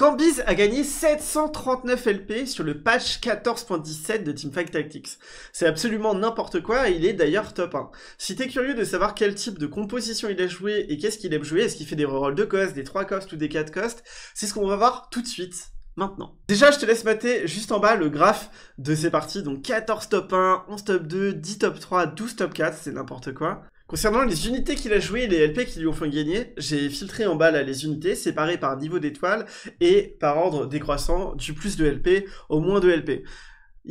Cambiz a gagné 739 LP sur le patch 14.17 de Teamfight Tactics. C'est absolument n'importe quoi il est d'ailleurs top 1. Si t'es curieux de savoir quel type de composition il a joué et qu'est-ce qu'il aime jouer, est-ce qu'il fait des rerolls de cost, des 3 cost ou des 4 cost, c'est ce qu'on va voir tout de suite maintenant. Déjà, je te laisse mater juste en bas le graphe de ces parties, donc 14 top 1, 11 top 2, 10 top 3, 12 top 4, c'est n'importe quoi. Concernant les unités qu'il a jouées et les LP qui lui ont fait gagner, j'ai filtré en bas les unités séparées par niveau d'étoiles et par ordre décroissant du plus de LP au moins de LP.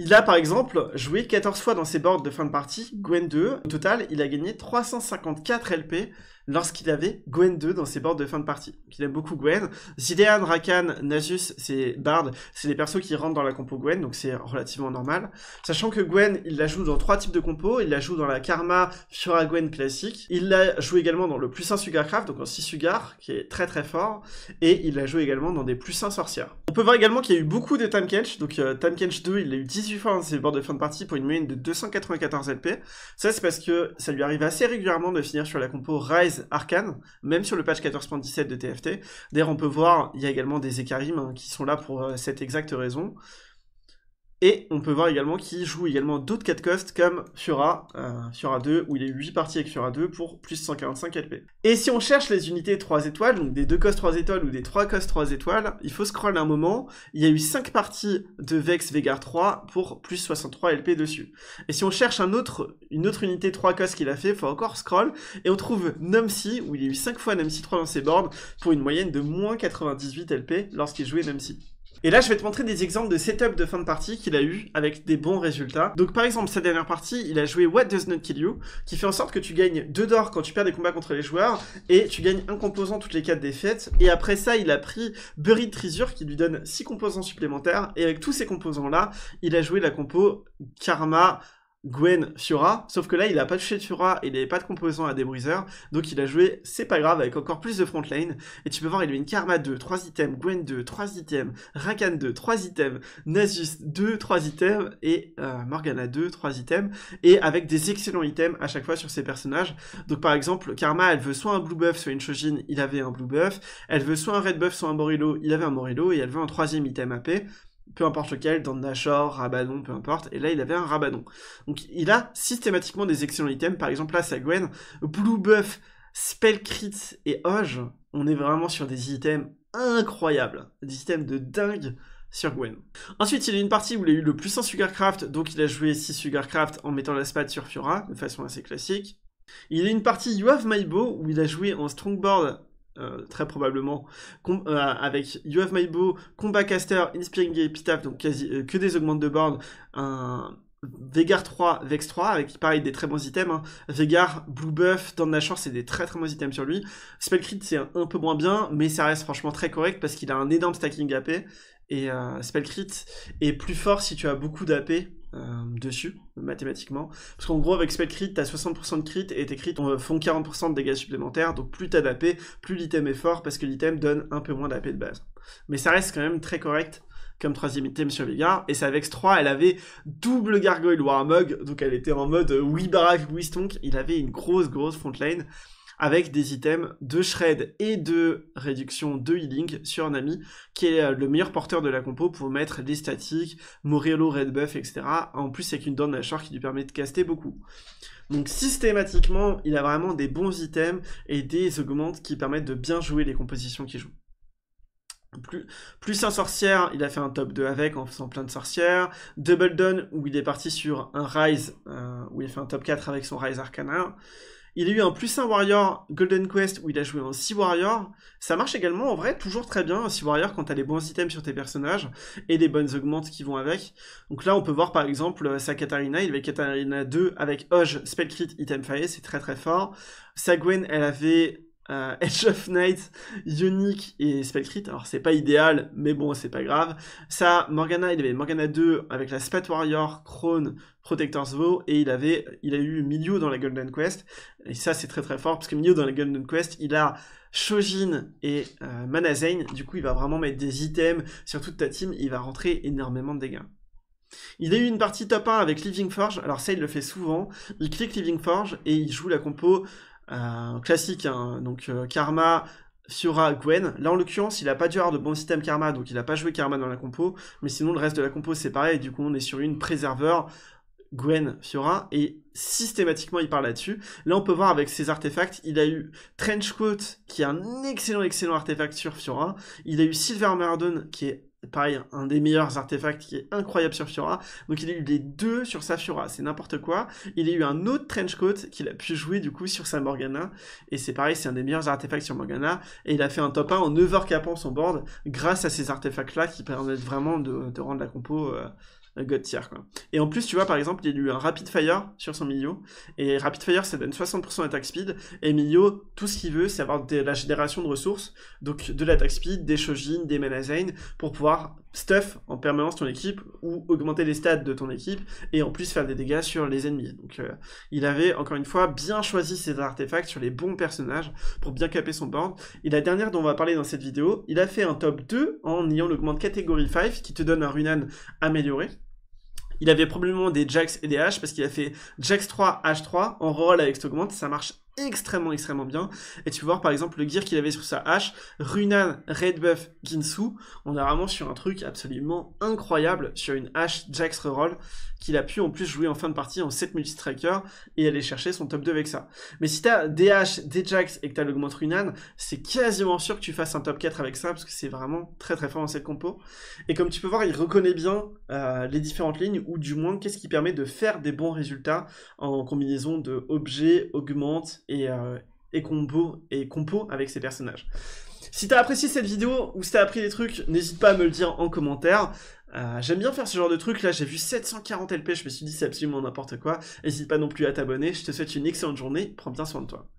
Il a par exemple joué 14 fois dans ses boards de fin de partie, Gwen 2. Au total, il a gagné 354 LP lorsqu'il avait Gwen 2 dans ses boards de fin de partie. Donc, il aime beaucoup Gwen. Zilean, Rakan, Nasus, c'est Bard, c'est les persos qui rentrent dans la compo Gwen, donc c'est relativement normal. Sachant que Gwen, il la joue dans trois types de compos. Il la joue dans la Karma, Fiora Gwen classique. Il la joue également dans le plus 1 Sugarcraft, donc en 6 Sugar, qui est très très fort. Et il la joue également dans des plus 1 sorcières. On peut voir également qu'il y a eu beaucoup de Time catch. donc euh, Time Catch 2, il a eu 18 fois dans ses bords de fin de partie pour une moyenne de 294 LP. Ça, c'est parce que ça lui arrive assez régulièrement de finir sur la compo Rise Arcane, même sur le patch 14.17 de TFT. D'ailleurs, on peut voir, il y a également des Ekarim hein, qui sont là pour euh, cette exacte raison. Et on peut voir également qu'il joue également d'autres 4 cost comme Fura 2, euh, où il a eu 8 parties avec Fura 2 pour plus 145 LP. Et si on cherche les unités 3 étoiles, donc des 2 cost 3 étoiles ou des 3 cost 3 étoiles, il faut scroll un moment, il y a eu 5 parties de Vex Vegar 3 pour plus 63 LP dessus. Et si on cherche une autre unité 3 cost qu'il a fait, il faut encore scroll, et on trouve Numsi où il y a eu 5 fois Numsi 3 dans ses boards, pour une moyenne de moins 98 LP lorsqu'il jouait Numsi. Et là, je vais te montrer des exemples de setup de fin de partie qu'il a eu avec des bons résultats. Donc par exemple, sa dernière partie, il a joué What Does Not Kill You, qui fait en sorte que tu gagnes 2 d'or quand tu perds des combats contre les joueurs, et tu gagnes un composant toutes les 4 défaites. Et après ça, il a pris Buried Treasure, qui lui donne 6 composants supplémentaires, et avec tous ces composants-là, il a joué la compo Karma, Gwen Fiora, sauf que là il a pas touché Fiora, il n'avait pas de composants à débriseur, donc il a joué c'est pas grave avec encore plus de front lane, et tu peux voir il a une Karma 2, 3 items, Gwen 2, 3 items, Rakan 2, 3 items, Nasus 2, 3 items, et euh, Morgana 2, 3 items, et avec des excellents items à chaque fois sur ses personnages, donc par exemple Karma elle veut soit un blue buff soit une Shojin, il avait un blue buff, elle veut soit un red buff soit un Morillo, il avait un Morillo, et elle veut un troisième item AP, peu importe lequel, dans Nashor, Rabadon, peu importe, et là il avait un Rabadon. Donc il a systématiquement des excellents items, par exemple là c'est Gwen, Blue Buff, Crit et Oge. on est vraiment sur des items incroyables, des items de dingue sur Gwen. Ensuite, il y a une partie où il a eu le plus en Sugarcraft, donc il a joué 6 Sugarcraft en mettant la spade sur Fiora, de façon assez classique. Il y a une partie You Have My Bow, où il a joué en Strongboard euh, très probablement, euh, avec You Have My Bow, Combat Caster, Inspiring Epitaph, donc quasi, euh, que des augmentes de board, un Vegar 3, Vex 3, avec pareil des très bons items. Hein. Vegar, Blue Buff, chance c'est des très très bons items sur lui. Spellcrit, c'est un, peu moins bien, mais ça reste franchement très correct parce qu'il a un énorme stacking AP. Et Spellcrit est plus fort si tu as beaucoup d'AP euh, dessus, mathématiquement. Parce qu'en gros, avec spell crit, t'as 60% de crit et tes crits euh, font 40% de dégâts supplémentaires. Donc plus t'as d'AP, plus l'item est fort parce que l'item donne un peu moins d'AP de base. Mais ça reste quand même très correct comme troisième item sur Vigar, Et sa avec 3, elle avait double gargoyle Warmog. Donc elle était en mode oui euh, barak, oui stonk. Il avait une grosse, grosse front frontline avec des items de shred et de réduction de healing sur un ami qui est euh, le meilleur porteur de la compo pour mettre des statiques, Morello, red buff, etc. En plus avec une donne à qui lui permet de caster beaucoup. Donc systématiquement, il a vraiment des bons items et des augmentes qui permettent de bien jouer les compositions qu'il joue. Plus, plus, un sorcière, il a fait un top 2 avec en faisant plein de sorcières. Double Done, où il est parti sur un Rise, euh, où il a fait un top 4 avec son Rise Arcana. Il a eu un plus 1 Warrior Golden Quest où il a joué en 6 Warrior. Ça marche également en vrai toujours très bien un 6 Warrior quand t'as les bons items sur tes personnages et les bonnes augmentes qui vont avec. Donc là on peut voir par exemple euh, sa Katarina, il avait Katarina 2 avec spell Spellcrit, Item Fire, c'est très très fort. Sa Gwen elle avait euh, Edge of Night, Unique et Spellcrit. Alors c'est pas idéal, mais bon, c'est pas grave. Ça, Morgana, il avait Morgana 2 avec la Spat Warrior, Krone, Protector's Vow, et il avait, il a eu Milieu dans la Golden Quest. Et ça, c'est très très fort, parce que Milieu dans la Golden Quest, il a Shojin et euh, Manazane Du coup, il va vraiment mettre des items sur toute ta team, il va rentrer énormément de dégâts. Il a eu une partie top 1 avec Living Forge, alors ça il le fait souvent, il clique Living Forge et il joue la compo classique, hein. donc euh, Karma, Fiora, Gwen. Là, en l'occurrence, il n'a pas du avoir de bon système Karma, donc il n'a pas joué Karma dans la compo. Mais sinon, le reste de la compo, c'est pareil. Du coup, on est sur une préserveur, Gwen, Fiora, et systématiquement, il part là-dessus. Là, on peut voir avec ses artefacts, il a eu Trenchcoat, qui est un excellent, excellent artefact sur Fiora. Il a eu Silver Mardon, qui est pareil, un des meilleurs artefacts qui est incroyable sur Fiora. Donc il a eu les deux sur sa Fiora, c'est n'importe quoi. Il a eu un autre trench coat qu'il a pu jouer du coup sur sa Morgana. Et c'est pareil, c'est un des meilleurs artefacts sur Morgana. Et il a fait un top 1 en overcapant son board grâce à ces artefacts-là qui permettent vraiment de, rendre la compo... Euh, God tier, Et en plus, tu vois, par exemple, il a eu un Rapid Fire sur son Milio, et Rapid Fire, ça donne 60% attack speed, et Milio, tout ce qu'il veut, c'est avoir de la génération de ressources, donc de l'attaque speed, des shogin des Manazane, pour pouvoir stuff en permanence ton équipe, ou augmenter les stats de ton équipe, et en plus faire des dégâts sur les ennemis. Donc, euh, il avait, encore une fois, bien choisi ses artefacts sur les bons personnages, pour bien caper son board, et la dernière dont on va parler dans cette vidéo, il a fait un top 2 en ayant l'augmente catégorie 5, qui te donne un Runan amélioré, il avait probablement des jacks et des H parce qu'il a fait Jax 3, h3, en roll avec cet augmente, ça marche extrêmement extrêmement bien. Et tu peux voir par exemple le gear qu'il avait sur sa hache, Runan, Redbuff, Ginsu. On est vraiment sur un truc absolument incroyable, sur une hache Jax Reroll, qu'il a pu en plus jouer en fin de partie en 7 multi-tracker et aller chercher son top 2 avec ça. Mais si t'as des haches, des Jax et que t'as l'augment Runan, c'est quasiment sûr que tu fasses un top 4 avec ça, parce que c'est vraiment très très fort dans cette compo. Et comme tu peux voir, il reconnaît bien euh, les différentes lignes, ou du moins qu'est-ce qui permet de faire des bons résultats en combinaison de objets, augmente et, combo, euh, et compo avec ces personnages. Si t'as apprécié cette vidéo ou si t'as appris des trucs, n'hésite pas à me le dire en commentaire. Euh, j'aime bien faire ce genre de trucs, là j'ai vu 740 LP, je me suis dit c'est absolument n'importe quoi. N'hésite pas non plus à t'abonner, je te souhaite une excellente journée, prends bien soin de toi.